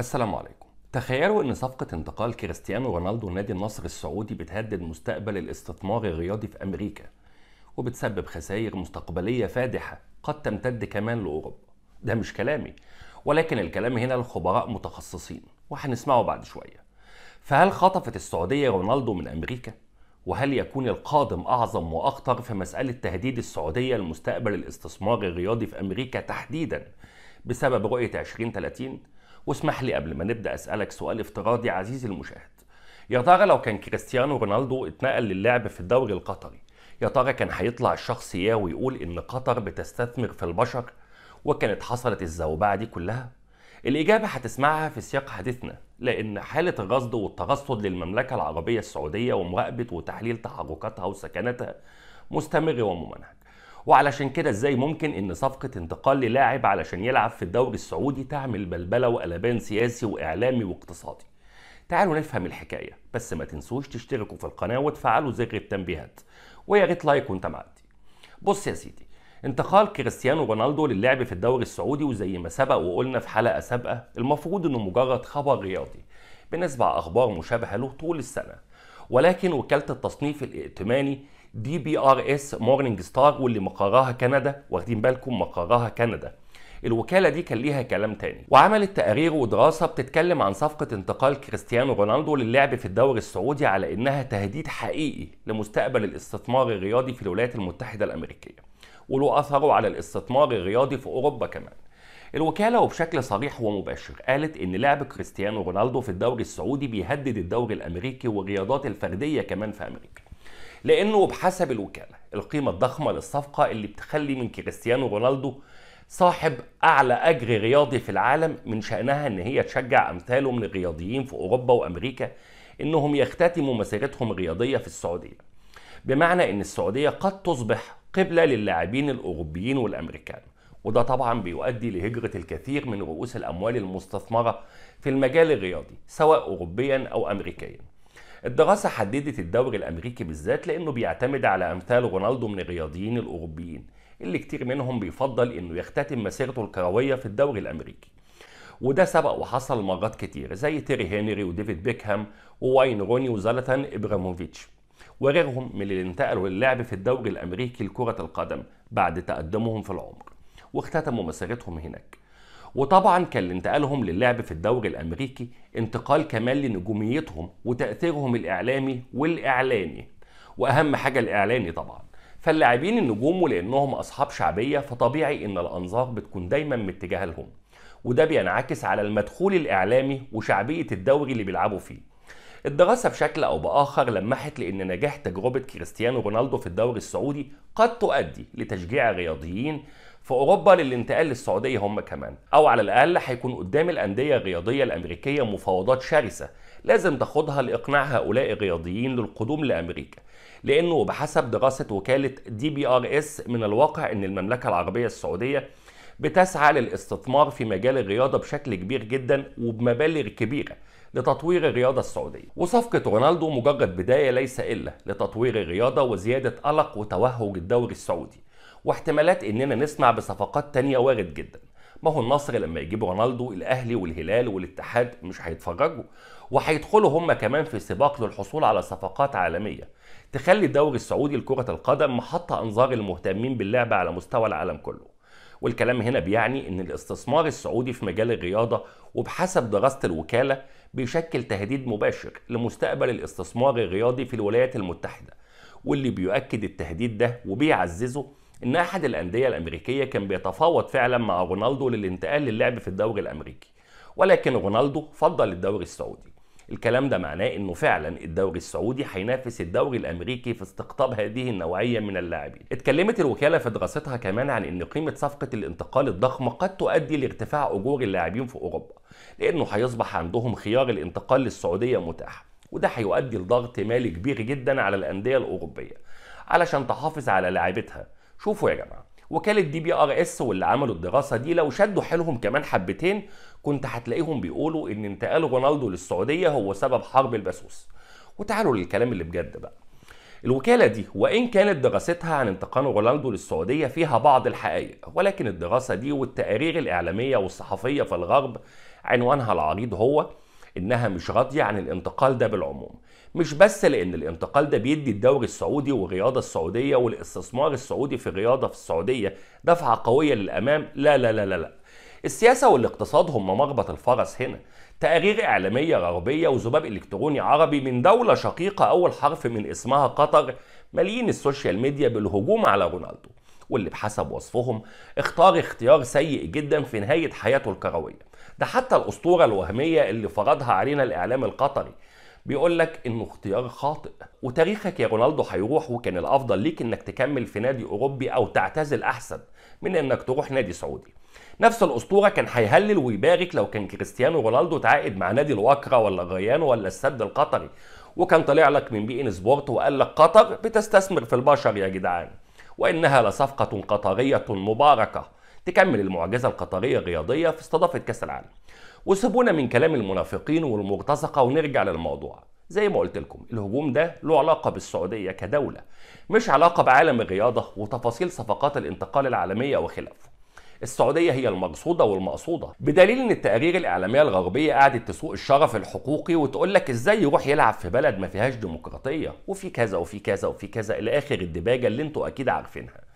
السلام عليكم تخيلوا ان صفقة انتقال كريستيانو رونالدو نادي النصر السعودي بتهدد مستقبل الاستثمار الرياضي في امريكا وبتسبب خسائر مستقبلية فادحة قد تمتد كمان لاوروبا ده مش كلامي ولكن الكلام هنا لخبراء متخصصين وهنسمعه بعد شوية فهل خطفت السعودية رونالدو من امريكا؟ وهل يكون القادم اعظم واخطر في مسألة تهديد السعودية لمستقبل الاستثمار الرياضي في امريكا تحديدا بسبب رؤية 2030؟ واسمح لي قبل ما نبدا اسالك سؤال افتراضي عزيزي المشاهد يا ترى لو كان كريستيانو رونالدو اتنقل للعب في الدوري القطري يا ترى كان هيطلع الشخص ياه ويقول ان قطر بتستثمر في البشر وكانت حصلت الزوبعه دي كلها الإجابة هتسمعها في سياق حديثنا لأن حالة الرصد والترصد للمملكة العربية السعودية ومراقبة وتحليل تحركاتها وسكناتها مستمر وممنهج وعلشان كده ازاي ممكن ان صفقه انتقال للاعب علشان يلعب في الدوري السعودي تعمل بلبله وقلبان سياسي واعلامي واقتصادي تعالوا نفهم الحكايه بس ما تنسوش تشتركوا في القناه وتفعلوا زر التنبيهات ويا ريت لايك وانت معدي بص يا سيدي انتقال كريستيانو رونالدو للعب في الدوري السعودي وزي ما سبق وقلنا في حلقه سابقه المفروض انه مجرد خبر رياضي بنسبة اخبار مشابهه له طول السنه ولكن وكاله التصنيف الائتماني دي بي ار اس مورنينج ستار واللي مقرها كندا واخدين بالكم مقرها كندا الوكالة دي كان ليها كلام تاني وعملت تقارير ودراسة بتتكلم عن صفقة انتقال كريستيانو رونالدو للعب في الدوري السعودي على انها تهديد حقيقي لمستقبل الاستثمار الرياضي في الولايات المتحدة الامريكية وله اثره على الاستثمار الرياضي في اوروبا كمان الوكالة وبشكل صريح ومباشر قالت إن لعب كريستيانو رونالدو في الدوري السعودي بيهدد الدوري الأمريكي والرياضات الفردية كمان في أمريكا لانه بحسب الوكاله القيمه الضخمه للصفقه اللي بتخلي من كريستيانو رونالدو صاحب اعلى اجر رياضي في العالم من شانها ان هي تشجع امثاله من الرياضيين في اوروبا وامريكا انهم يختتموا مسيرتهم الرياضيه في السعوديه بمعنى ان السعوديه قد تصبح قبله للاعبين الاوروبيين والامريكان وده طبعا بيؤدي لهجره الكثير من رؤوس الاموال المستثمره في المجال الرياضي سواء اوروبيا او امريكيا الدراسة حددت الدوري الأمريكي بالذات لأنه بيعتمد على أمثال رونالدو من الرياضيين الأوروبيين اللي كتير منهم بيفضل إنه يختتم مسيرته الكروية في الدوري الأمريكي وده سبق وحصل مرات كتير زي تيري هنري وديفيد بيكهام وواين روني وزلتان إبراموفيتش وغيرهم من اللي انتقلوا للعب في الدوري الأمريكي لكرة القدم بعد تقدمهم في العمر واختتموا مسيرتهم هناك وطبعا كان انتقالهم للعب في الدوري الامريكي انتقال كمان لنجوميتهم وتاثيرهم الاعلامي والاعلاني واهم حاجه الاعلاني طبعا فاللاعبين النجوم ولانهم اصحاب شعبيه فطبيعي ان الانظار بتكون دايما متجهه لهم وده بينعكس على المدخول الاعلامي وشعبيه الدوري اللي بيلعبوا فيه الدراسة بشكل أو بآخر لمحت لأن نجاح تجربة كريستيانو رونالدو في الدوري السعودي قد تؤدي لتشجيع الرياضيين في اوروبا للانتقال للسعوديه هم كمان او على الاقل هيكون قدام الانديه الرياضيه الامريكيه مفاوضات شرسه لازم تاخدها لاقناع هؤلاء الرياضيين للقدوم لامريكا لانه بحسب دراسه وكاله دي بي ار اس من الواقع ان المملكه العربيه السعوديه بتسعى للاستثمار في مجال الرياضه بشكل كبير جدا وبمبالغ كبيره لتطوير الرياضه السعوديه وصفقه رونالدو مجرد بدايه ليس الا لتطوير الرياضه وزياده قلق وتوهج الدوري السعودي واحتمالات اننا نسمع بصفقات تانية وارد جدا ما هو النصر لما يجيب رونالدو الاهلي والهلال والاتحاد مش هيتفرجوا وهيدخلوا هم كمان في سباق للحصول على صفقات عالميه تخلي الدوري السعودي لكره القدم محط انظار المهتمين باللعبه على مستوى العالم كله والكلام هنا بيعني ان الاستثمار السعودي في مجال الرياضه وبحسب دراسه الوكاله بيشكل تهديد مباشر لمستقبل الاستثمار الرياضي في الولايات المتحده واللي بيؤكد التهديد ده وبيعززه ان احد الانديه الامريكيه كان بيتفاوض فعلا مع رونالدو للانتقال للعب في الدوري الامريكي ولكن رونالدو فضل الدوري السعودي الكلام ده معناه انه فعلا الدوري السعودي هينافس الدوري الامريكي في استقطاب هذه النوعيه من اللاعبين. اتكلمت الوكاله في دراستها كمان عن ان قيمه صفقه الانتقال الضخمه قد تؤدي لارتفاع اجور اللاعبين في اوروبا، لانه هيصبح عندهم خيار الانتقال للسعوديه متاح، وده هيؤدي لضغط مالي كبير جدا على الانديه الاوروبيه، علشان تحافظ على لاعبتها شوفوا يا جماعه وكاله دي بي ار اس واللي عملوا الدراسه دي لو شدوا حيلهم كمان حبتين كنت هتلاقيهم بيقولوا ان انتقال رونالدو للسعوديه هو سبب حرب البسوس وتعالوا للكلام اللي بجد بقى الوكالة دي وإن كانت دراستها عن انتقال رونالدو للسعودية فيها بعض الحقائق ولكن الدراسة دي والتقارير الإعلامية والصحفية في الغرب عنوانها العريض هو انها مش راضيه عن الانتقال ده بالعموم مش بس لان الانتقال ده بيدي الدوري السعودي والرياضه السعوديه والاستثمار السعودي في الرياضه في السعوديه دفعه قويه للامام لا لا لا لا, لا. السياسه والاقتصاد هم مربط الفرس هنا تقارير اعلاميه غربيه وذباب الكتروني عربي من دوله شقيقه اول حرف من اسمها قطر مالين السوشيال ميديا بالهجوم على رونالدو واللي بحسب وصفهم اختار اختيار سيء جدا في نهايه حياته الكرويه ده حتى الاسطوره الوهميه اللي فرضها علينا الاعلام القطري بيقول لك انه اختيار خاطئ وتاريخك يا رونالدو هيروح وكان الافضل ليك انك تكمل في نادي اوروبي او تعتزل احسن من انك تروح نادي سعودي نفس الاسطوره كان هيهلل ويبارك لو كان كريستيانو رونالدو تعاقد مع نادي الوكره ولا الريان ولا السد القطري وكان طلع لك من بي ان سبورت وقال لك قطر بتستثمر في البشر يا جدعان وانها لصفقه قطريه مباركه تكمل المعجزة القطرية الرياضية في استضافة كأس العالم وسيبونا من كلام المنافقين والمرتزقة ونرجع للموضوع زي ما قلت لكم الهجوم ده له علاقة بالسعودية كدولة مش علاقة بعالم الرياضة وتفاصيل صفقات الانتقال العالمية وخلافه السعودية هي المقصودة والمقصودة بدليل ان التقارير الإعلامية الغربية قعدت تسوق الشرف الحقوقي وتقول لك ازاي يروح يلعب في بلد ما فيهاش ديمقراطية وفي كذا وفي كذا وفي كذا إلى آخر الدباجة اللي انتوا أكيد عارفينها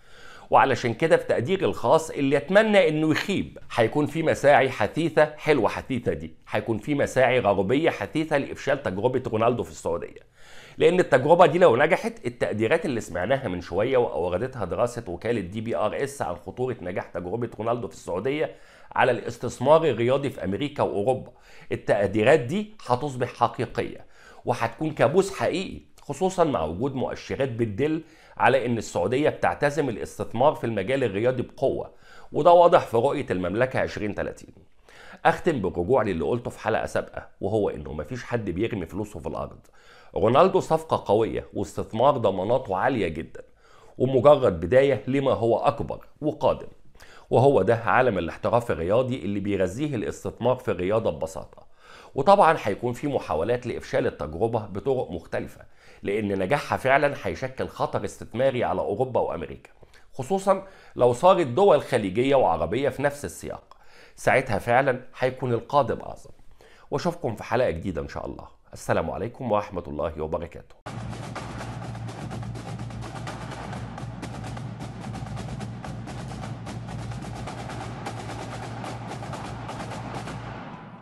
وعلشان كده في تقديري الخاص اللي اتمنى انه يخيب هيكون في مساعي حثيثه حلوه حثيثه دي هيكون في مساعي غربية حثيثه لافشال تجربه رونالدو في السعوديه لان التجربه دي لو نجحت التقديرات اللي سمعناها من شويه واوردتها دراسه وكاله دي بي ار اس عن خطوره نجاح تجربه رونالدو في السعوديه على الاستثمار الرياضي في امريكا واوروبا التقديرات دي هتصبح حقيقيه وهتكون كابوس حقيقي خصوصا مع وجود مؤشرات بتدل على ان السعوديه بتعتزم الاستثمار في المجال الرياضي بقوه وده واضح في رؤيه المملكه 2030 اختم بالرجوع للي قلته في حلقه سابقه وهو انه مفيش حد بيرمي فلوسه في الارض رونالدو صفقه قويه واستثمار ضماناته عاليه جدا ومجرد بدايه لما هو اكبر وقادم وهو ده عالم الاحتراف الرياضي اللي بيغذيه الاستثمار في الرياضه ببساطه وطبعا هيكون في محاولات لافشال التجربه بطرق مختلفه لان نجاحها فعلا هيشكل خطر استثماري على اوروبا وامريكا خصوصا لو صارت دول خليجيه وعربيه في نفس السياق ساعتها فعلا هيكون القادم اعظم واشوفكم في حلقه جديده ان شاء الله السلام عليكم ورحمه الله وبركاته